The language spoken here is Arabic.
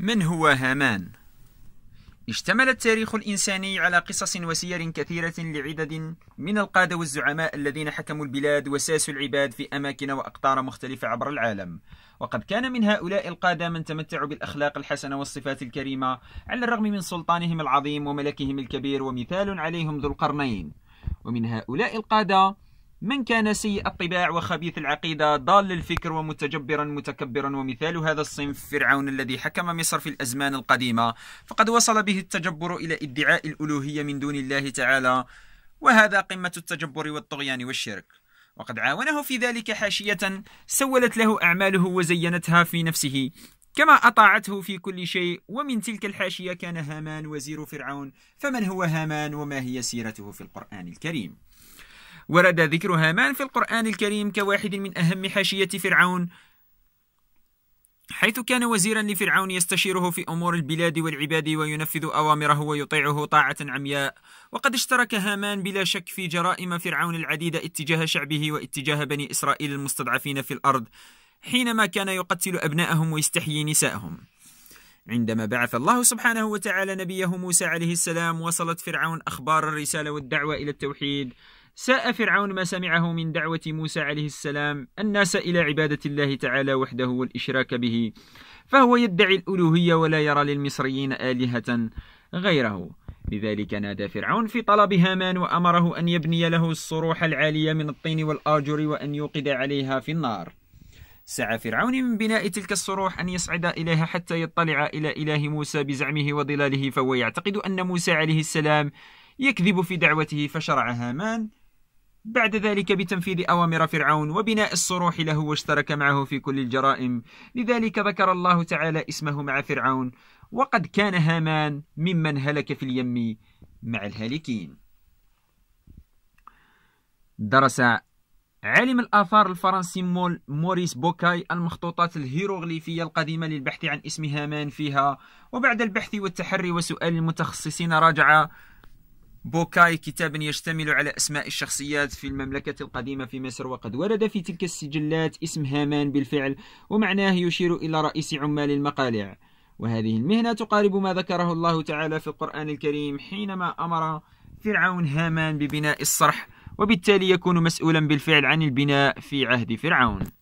من هو هامان؟ اشتمل التاريخ الإنساني على قصص وسير كثيرة لعدد من القادة والزعماء الذين حكموا البلاد وساسوا العباد في أماكن وأقطار مختلفة عبر العالم وقد كان من هؤلاء القادة من تمتعوا بالأخلاق الحسنة والصفات الكريمة على الرغم من سلطانهم العظيم وملكهم الكبير ومثال عليهم ذو القرنين ومن هؤلاء القادة من كان سيء الطباع وخبيث العقيدة ضال الفكر ومتجبرا متكبرا ومثال هذا الصنف فرعون الذي حكم مصر في الأزمان القديمة فقد وصل به التجبر إلى ادعاء الألوهية من دون الله تعالى وهذا قمة التجبر والطغيان والشرك وقد عاونه في ذلك حاشية سولت له أعماله وزينتها في نفسه كما أطاعته في كل شيء ومن تلك الحاشية كان هامان وزير فرعون فمن هو هامان وما هي سيرته في القرآن الكريم ورد ذكر هامان في القرآن الكريم كواحد من أهم حاشية فرعون حيث كان وزيرا لفرعون يستشيره في أمور البلاد والعباد وينفذ أوامره ويطيعه طاعة عمياء وقد اشترك هامان بلا شك في جرائم فرعون العديدة اتجاه شعبه واتجاه بني إسرائيل المستضعفين في الأرض حينما كان يقتل أبناءهم ويستحيي نساءهم عندما بعث الله سبحانه وتعالى نبيه موسى عليه السلام وصلت فرعون أخبار الرسالة والدعوة إلى التوحيد ساء فرعون ما سمعه من دعوة موسى عليه السلام الناس إلى عبادة الله تعالى وحده والإشراك به فهو يدعي الألوهية ولا يرى للمصريين آلهة غيره لذلك نادى فرعون في طلب هامان وأمره أن يبني له الصروح العالية من الطين والآجر وأن يوقد عليها في النار سعى فرعون من بناء تلك الصروح أن يصعد إليها حتى يطلع إلى إله موسى بزعمه وظلاله فهو يعتقد أن موسى عليه السلام يكذب في دعوته فشرع هامان بعد ذلك بتنفيذ أوامر فرعون وبناء الصروح له واشترك معه في كل الجرائم لذلك ذكر الله تعالى اسمه مع فرعون وقد كان هامان ممن هلك في اليم مع الهالكين درس عالم الآثار الفرنسي مول موريس بوكاي المخطوطات الهيروغليفية القديمة للبحث عن اسم هامان فيها وبعد البحث والتحري وسؤال المتخصصين راجع بوكاي كتاب يشتمل على أسماء الشخصيات في المملكة القديمة في مصر وقد ورد في تلك السجلات اسم هامان بالفعل ومعناه يشير إلى رئيس عمال المقالع وهذه المهنة تقارب ما ذكره الله تعالى في القرآن الكريم حينما أمر فرعون هامان ببناء الصرح وبالتالي يكون مسؤولا بالفعل عن البناء في عهد فرعون